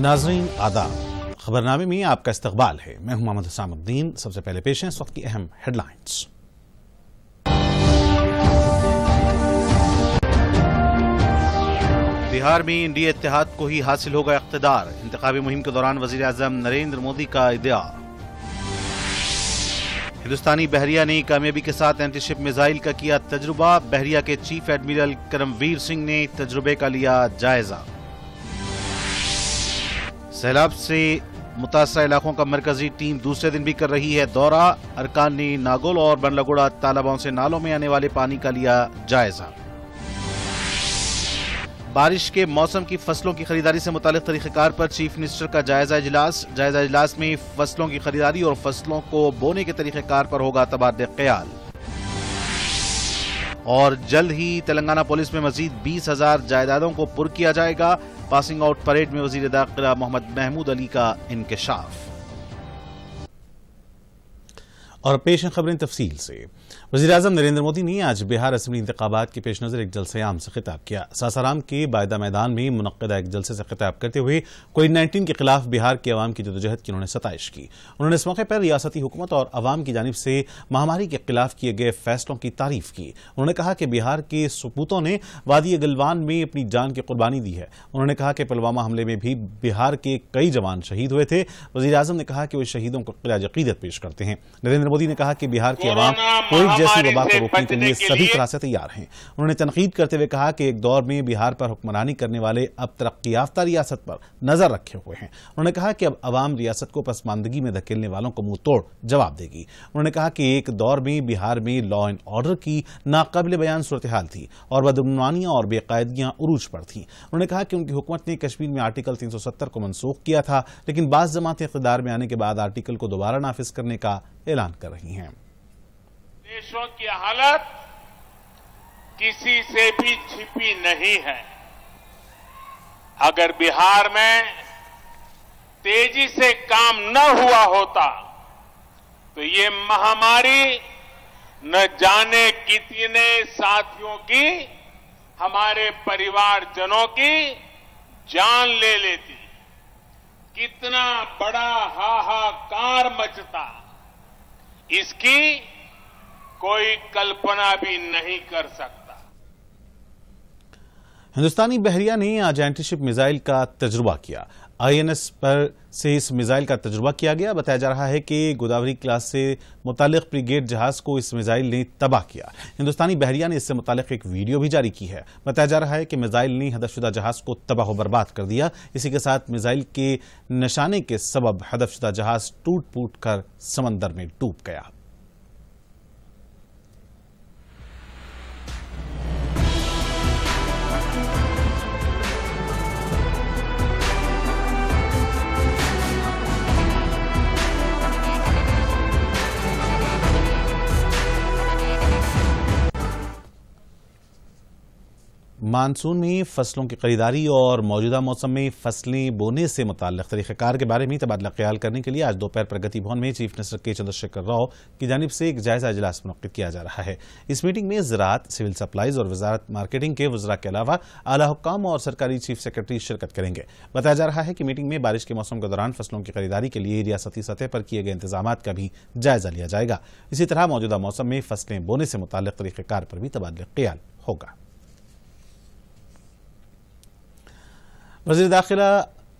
नाजरीन आदा खबरनामे में आपका इस्तकबाल है मैं हूं मोहम्मद हसामुद्दीन सबसे पहले पेश हैं इस वक्त की अहम हेडलाइंस बिहार में इंडिया इतिहाद को ही हासिल होगा इकतदार इंतबी मुहिम के दौरान वजी अजम नरेंद्र मोदी का इदा हिंदुस्तानी बहरिया ने कामयाबी के साथ एंटीशिप मिसाइल का किया तजुर्बा बहरिया के चीफ एडमिरल करमवीर सिंह ने तजुर्बे का लिया जायजा सैलाब से मुतासर इलाकों का मरकजी टीम दूसरे दिन भी कर रही है दौरा अरकानी नागोल और बनलगुड़ा तालाबों से नालों में आने वाले पानी का लिया जायजा बारिश के मौसम की फसलों की खरीदारी से मुतालिक तरीक़ार पर चीफ मिनिस्टर का जायजा इजलास जायजा इजलास में फसलों की खरीदारी और फसलों को बोने के तरीकेकार पर होगा तबादले ख्याल और जल्द ही तेलंगाना पुलिस में मजीद बीस हजार जायदादों को पुर किया जाएगा पासिंग आउट परेड में वजीर दाखिला मोहम्मद महमूद अली का इंकशाफ और पेश खबरें तफसील से वजी अजम नरेंद्र मोदी ने आज बिहार असम्बली इंतबात के पेश नज़र एक जलसे आम से खिताब किया सासाराम के बायदा मैदान में मुनदा एक जलसे से खिताब करते हुए कोविड नाइन्टीन के खिलाफ बिहार के अवाम की जदोजहद की उन्होंने सतश की उन्होंने इस मौके पर रियासती हुकूमत और अवाम की जानब से महामारी के खिलाफ किए गए फैसलों की तारीफ की उन्होंने कहा कि बिहार के सपूतों ने वादी गलवान में अपनी जान की कुर्बानी दी है उन्होंने कहा कि पुलवामा हमले में भी बिहार के कई जवान शहीद हुए थे वजी अजम ने कहा कि वे शहीदों को खिलाज अकीदत पेश करते हैं नरेंद्र मोदी ने कहा कि बिहार के अवाम मुल्क जैसी वबा को रोकने के लिए सभी तरह से तैयार हैं उन्होंने तनकीद करते हुए कहा कि एक दौर में बिहार पर हुक्मरानी करने वाले अब तरक्की याफ्ता रियासत पर नजर रखे हुए हैं उन्होंने कहा कि अब आवाम रियासत को पसमानदगी में धकेलने वालों को मुंह तोड़ जवाब देगी उन्होंने कहा कि एक दौर में बिहार में लॉ एंड ऑर्डर की नाकबिल बयान सूरत हाल थी और बदमानियां और बेकायदगियां उरूज पर थी उन्होंने कहा कि उनकी हुकूमत ने कश्मीर में आर्टिकल तीन सौ सत्तर को मनसूख किया था लेकिन बाज जमातें इकदार में आने के बाद आर्टिकल को दोबारा नाफिज करने का ऐलान कर रही हैं देशों की हालत किसी से भी छिपी नहीं है अगर बिहार में तेजी से काम न हुआ होता तो ये महामारी न जाने कितने साथियों की हमारे परिवारजनों की जान ले लेती कितना बड़ा हाहाकार मचता इसकी कोई कल्पना भी नहीं कर सकता हिंदुस्तानी बहरिया ने आज एंटीशिप मिसाइल का तजुर्बा किया आईएनएस पर से इस मिसाइल का तजुर्बा किया गया बताया जा रहा है कि गोदावरी क्लास से मुतल ब्रिगेड जहाज को इस मिसाइल ने तबाह किया हिंदुस्तानी बहरिया ने इससे मुतल एक वीडियो भी जारी की है बताया जा रहा है कि मिसाइल ने हदफशुदा जहाज को तबाह बर्बाद कर दिया इसी के साथ मिसाइल के निशाने के सबब हदफशुदा जहाज टूट फूट कर समंदर में डूब गया मानसून में फसलों की खरीदारी और मौजूदा मौसम में फसलें बोने से मुतल तरीक़ार के बारे में तबादला ख्याल करने के लिए आज दोपहर प्रगति भवन में चीफ मिनिस्टर के चंद्रशेखर राव की जानब से एक जायजा इजलास मनद किया जा रहा है इस मीटिंग में ज़रात सिविल सप्लाईज और वजारत मार्केटिंग के वजरा के अलावा आला हुकाम और सरकारी चीफ सेक्रेटरी शिरकत करेंगे बताया जा रहा है कि मीटिंग में बारिश के मौसम के दौरान फसलों की खरीदारी के लिए रियासती सतह पर किए गए इंतजाम का भी जायजा लिया जाएगा इसी तरह मौजूदा मौसम में फसलें बोने से मुतल तरीक़ार पर भी तबादला ख्याल होगा वजीर दाखिला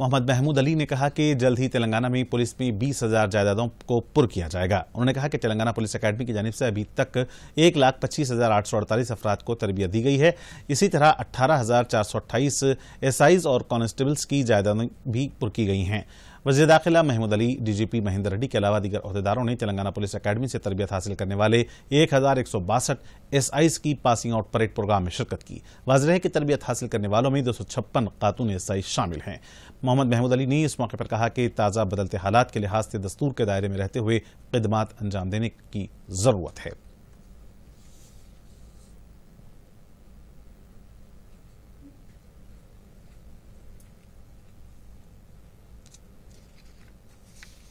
मोहम्मद महमूद अली ने कहा कि जल्द ही तेलंगाना में पुलिस में बीस हजार जायदादों को पुर किया जाएगा उन्होंने कहा कि तेलंगाना पुलिस अकेडमी की जानब से अभी तक एक लाख पच्चीस हजार आठ सौ अड़तालीस अफराद को तरबियत दी गई है इसी तरह अट्ठारह हजार चार सौ अट्ठाईस एसआईज और कांस्टेबल्स की जायदादें भी पुर की गई हैं वजी दाखिला महमूद अली डीजीपी महेंद्र रेड्डी के अलावा दीगर अहदेदारों ने तेलंगाना पुलिस अकेडमी से तरबियत हासिल करने वाले एक हज़ार एक सौ बासठ एस की पासिंग आउट परेड प्रोग्राम में शिरकत की वाजह है कि तरबियत हासिल करने वालों में दो सौ छप्पन खातून एस आई शामिल हैं मोहम्मद महमूद अली ने इस मौके पर कहा कि ताज़ा बदलते हालात के लिहाज से दस्तूर के दायरे में रहते हुए खदमात अंजाम देने की ज़रूरत है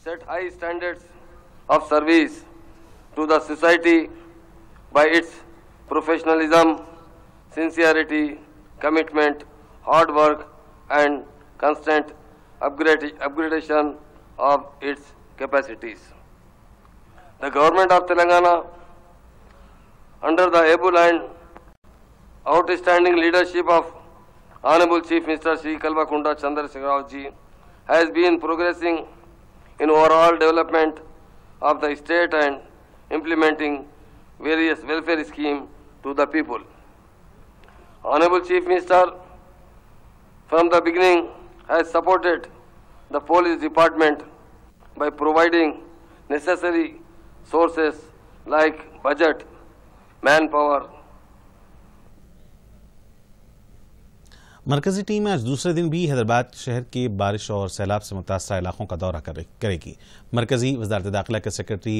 set high standards of service to the society by its professionalism, sincerity, commitment, hard work and constant upgradation of its capacities. The government of Telangana, under the able and outstanding leadership of Honorable Chief Minister Sri Kalvakunda Chandrasekhar Rao ji, has been progressing in overall development of the state and implementing various welfare schemes to the people. Honorable Chief Minister, from the beginning has supported the police department by providing necessary sources like budget, manpower, मरकजी team आज दूसरे दिन भी हैदराबाद शहर के बारिश और सैलाब से मुतासर इलाकों का दौरा करेगी मरकजी वजारत दाखिला के सेक्रेटरी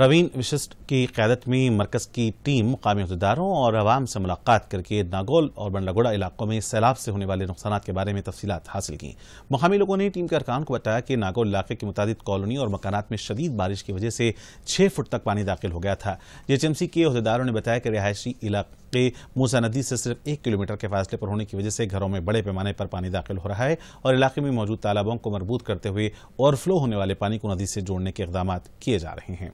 रवीन विशिष्ट की क्यादत में मरकज की टीम मुकामी अहदेदारों और आवाम से मुलाकात करके नागौल और बंडागोड़ा इलाकों में सैलाब से होने वाले नुकसान के बारे में तफसी हासिल की मुकामी लोगों ने टीम के अरकान को बताया कि नागौल इलाके की मुताद कॉलोनी और मकान में शदीद बारिश की वजह से छः फुट तक पानी दाखिल हो गया था जेएचएमसी के अहदेदारों ने बताया कि रिहायशी इलाके इलाके मूसा नदी से सिर्फ एक किलोमीटर के फासले पर होने की वजह से घरों में बड़े पैमाने पर पानी दाखिल हो रहा है और इलाके में मौजूद तालाबों को मरबूत करते हुए ओवरफ्लो होने वाले पानी को नदी से जोड़ने के इकदाम किए जा रहे हैं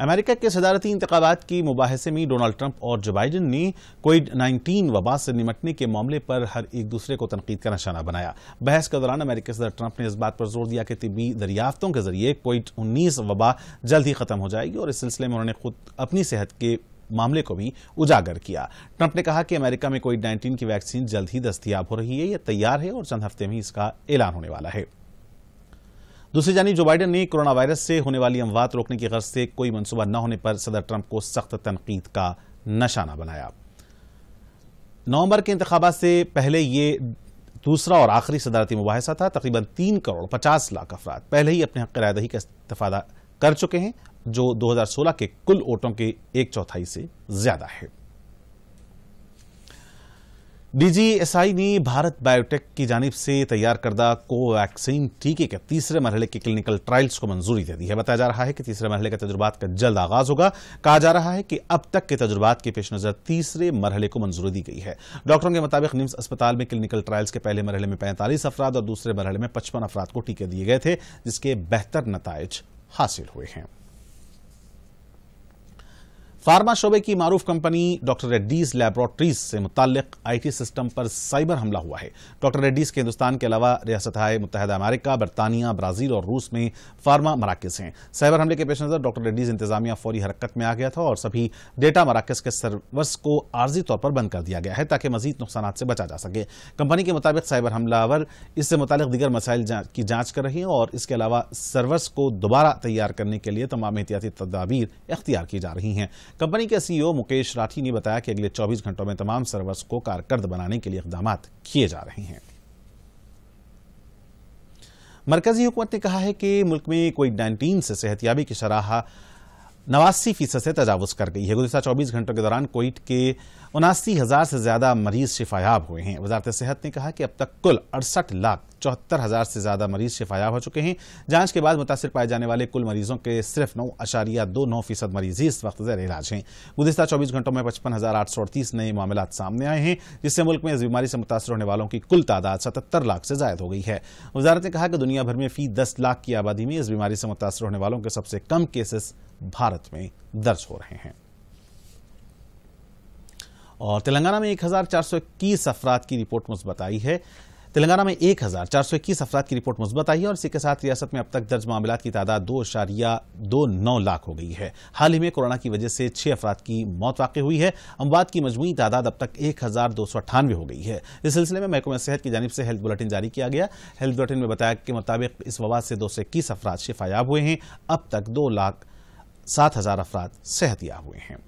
अमेरिका के सदारती इंतबात की मुबासे में डोनाल्ड ट्रंप और जो बाइडन ने कोविड नाइन्टीन वबा से निपटने के मामले पर हर एक दूसरे को तनकीद का निशाना बनाया बहस के दौरान अमेरिकी सदर ट्रंप ने इस बात पर जोर दिया कि तबी दरियाफ्तों के जरिए कोविड उन्नीस वबा जल्द ही खत्म हो जाएगी और इस सिलसिले में उन्होंने खुद अपनी सेहत के मामले को भी उजागर किया ट्रंप ने कहा कि अमेरिका में कोविड नाइन्टीन की वैक्सीन जल्द ही दस्तियाब हो रही है यह तैयार है और चंद हफ्ते में इसका ऐलान होने वाला है दूसरी जानी जो बाइडन ने कोरोना वायरस से होने वाली अमवात रोकने की गर्ज से कोई मनसूबा न होने पर सदर ट्रंप को सख्त तनकीद का निशाना बनाया नवंबर के इंतबात से पहले यह दूसरा और आखिरी सदारती मुबासा था तकरीबन तीन करोड़ पचास लाख अफराद पहले ही अपने हक का इस्तादा कर चुके हैं जो 2016 के कुल वोटों के एक चौथाई से ज्यादा है डीजीएसआई ने भारत बायोटेक की जानब से तैयार करदा कोवैक्सीन टीके के तीसरे मरहले के क्लिनिकल ट्रायल्स को मंजूरी दे दी है बताया जा रहा है कि तीसरे मरहले के तजुर्बा का जल्द आगाज होगा कहा जा रहा है कि अब तक के तजुर्बा के पेश नज़र तीसरे मरहले को मंजूरी दी गई है डॉक्टरों के मुताबिक निम्स अस्पताल में क्लिनिकल ट्रायल्स के पहले मरहले में पैंतालीस अफराद और दूसरे मरहले में पचपन अफराद को टीके दिए गए थे जिसके बेहतर नतज हासिल हुए हैं फार्मा शोबे की मारूफ कंपनी डॉक्टर रेड्डीज लेबोरेटरीज से मुतक आईटी सिस्टम पर साइबर हमला हुआ है डॉक्टर रेड्डीज के हिंदुस्तान के अलावा रियासत मुतहद अमेरिका बरतानिया ब्राजील और रूस में फार्मा मराकज हैं साइबर हमले के पेश नज़र डॉक्टर रेड्डीज इंतजामिया फौरी हरकत में आ गया था और सभी डेटा मराकज के सर्वर्स को आर्जी तौर पर बंद कर दिया गया है ताकि मजीद नुकसान से बचा जा सके कंपनी के मुताबिक साइबर हमलावर इससे मुतल दीगर मसाइल की जाँच कर रही है और इसके अलावा सर्वर्स को दोबारा तैयार करने के लिए तमाम एहतियाती तदाबीर अख्तियार की जा रही हैं कंपनी के सीईओ मुकेश राठी ने बताया कि अगले 24 घंटों में तमाम सर्वर्स को कारकर्द बनाने के लिए इकदाम किए जा रहे हैं मरकजी हुकूमत ने कहा है कि मुल्क में कोविड नाइन्टीन से सेहतियाबी की शराह नवासी फीसद से तजावज़ कर गई है गुजशत 24 घंटों के दौरान कोविड के उनासी हज़ार से ज़्यादा मरीज शिफायाब हुए हैं वजारत सेहत ने कहा कि अब तक कुल अड़सठ लाख चौहत्तर हजार से ज्यादा मरीज शिफायाब हो चुके हैं जांच के बाद मुतासर पाए जाने वाले कुल मरीजों के सिर्फ नौ अशारिया दो नौ फीसद मरीज ही इस वक्त जैर इलाज हैं गुजशत चौबीस घंटों में पचपन हजार आठ सौ अड़तीस नए मामला सामने आए हैं जिससे मुल्क में इस बीमारी से मुतासर होने वालों की कुल तादाद सतहत्तर लाख से ज्यादा हो गई है वजारत ने कहा कि दुनिया भर में फी दस लाख की आबादी में इस बीमारी से मुतासर होने वालों के सबसे कम केसेस भारत में दर्ज हो रहे हैं और तेलंगाना में 1421 अफराद की रिपोर्ट मुस्बत आई है तेलंगाना में एक हजार चार सौ इक्कीस अफराद की रिपोर्ट मुस्बत आई है और इसी के साथ रियासत में अब तक दर्ज मामला की तादाद दो इशारिया दो नौ लाख हो गई है हाल ही में कोरोना की वजह से छह अफराद की मौत वाकई हुई है अमवाद की मजमू तादाद अब तक एक हजार दो सौ अठानवे हो गई है इस सिलसिले में महकमे सेहत की जानब से हेल्थ बुलेटिन जारी किया गया हेल्थ बुलेटिन में बताया के मुताबिक इस वबा से दो सौ इक्कीस अफराद शिफायाब हुए हैं अब तक दो लाख सात हजार अफराद सेहत हुए हैं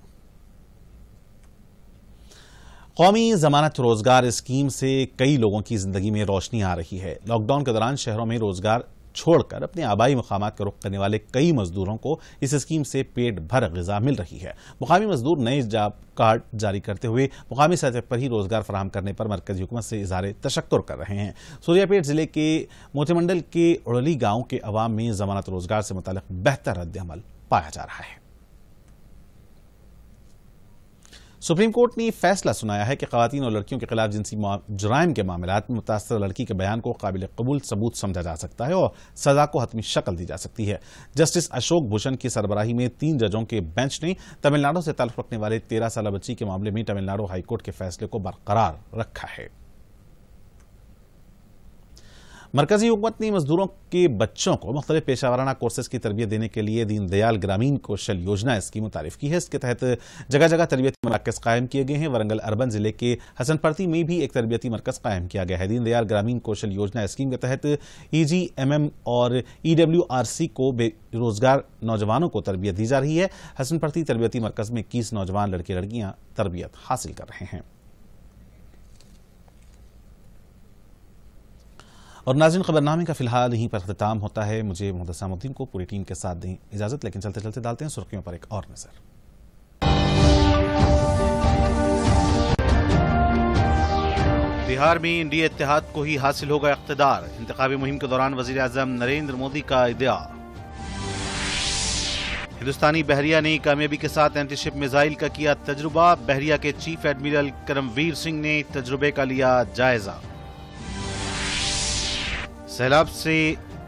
कौमी जमानत रोजगार स्कीम से कई लोगों की जिंदगी में रोशनी आ रही है लॉकडाउन के दौरान शहरों में रोजगार छोड़कर अपने आबाई मकाम का रुख करने वाले कई मजदूरों को इस स्कीम से पेट भर गजा मिल रही है मुकामी मजदूर नए जॉब कार्ड जारी करते हुए मुकामी सतह पर ही रोजगार फराम करने पर मरकजी हुकूमत से इजहार तशक्र कर रहे हैं सूर्यापेट जिले के मोतीमंडल के उड़ली गांव के अवाम में जमानत रोजगार से मुतल बेहतर रद्दमल पाया जा रहा है सुप्रीम कोर्ट ने फैसला सुनाया है कि खातन और लड़कियों के खिलाफ जिनसी जराइम के मामला में मुतासर लड़की के बयान को काबिल कबूल सबूत समझा जा सकता है और सजा को हतमी शक्ल दी जा सकती है जस्टिस अशोक भूषण की सरबराही में तीन जजों के बेंच ने तमिलनाडु से तल्फ रखने वाले तेरह साल बच्ची के मामले में तमिलनाडु हाईकोर्ट के फैसले को बरकरार रखा है मरकजी हुकूमत ने मजदूरों के बच्चों को मुख्तलिफ पेशा वाराना कोर्सेज की तरबियत देने के लिए दीनदयाल ग्रामीण कौशल योजना स्कीम मुतारफ की है इसके तहत जगह जगह तरबियती मरकज कायम किए गए हैं वरंगल अरबन जिले के हसनपर्ती में भी एक तरबियती मरकज कायम किया गया है दीनदयाल ग्रामीण कौशल योजना स्कीम के तहत ई जी एम एम और ई डब्ल्यू आर सी को बेरोजगार नौजवानों को तरबियत दी जा रही है हसनपर्ती तरबियती मरकज में इक्कीस नौजवान लड़के लड़कियाँ तरबियत हासिल कर रहे हैं और नाजिन खबरनामे का फिलहाल यहीं पर अख्ताम होता है मुझे मोहम्मद सामुद्दीन को पूरी टीम के साथ दें इजाजत लेकिन चलते चलते डालते हैं सुर्खियों पर एक और नजर बिहार में इंडिया इतिहाद को ही हासिल होगा इकतदार इंतबी मुहिम के दौरान वजी अजम नरेंद्र मोदी का इदा हिंदुस्तानी बहरिया ने कामयाबी के साथ एंटीशिप मिसाइल का किया तजुर्बा बहरिया के चीफ एडमिरल करमवीर सिंह ने तजुर्बे का लिया जायजा सैलाब से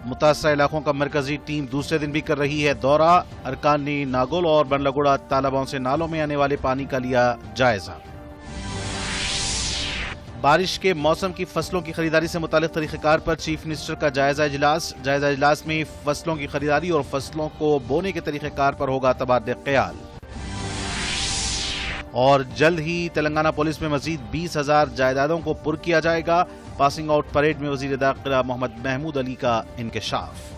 मुतासर इलाकों का मरकजी टीम दूसरे दिन भी कर रही है दौरा अरकानी नागुल और बनलगुड़ा तालाबों से नालों में आने वाले पानी का लिया जायजा बारिश के मौसम की फसलों की खरीदारी से मुतालिक तरीक़ार पर चीफ मिनिस्टर का जायजा इजलास जायजा इजलास में फसलों की खरीदारी और फसलों को बोने के तरीक़ार पर होगा तबादले ख्याल और जल्द ही तेलंगाना पुलिस में मजीद बीस हजार जायदादों को पुर किया जाएगा पासिंग आउट परेड में वजीर दाखिला मोहम्मद महमूद अली का इंकशाफ़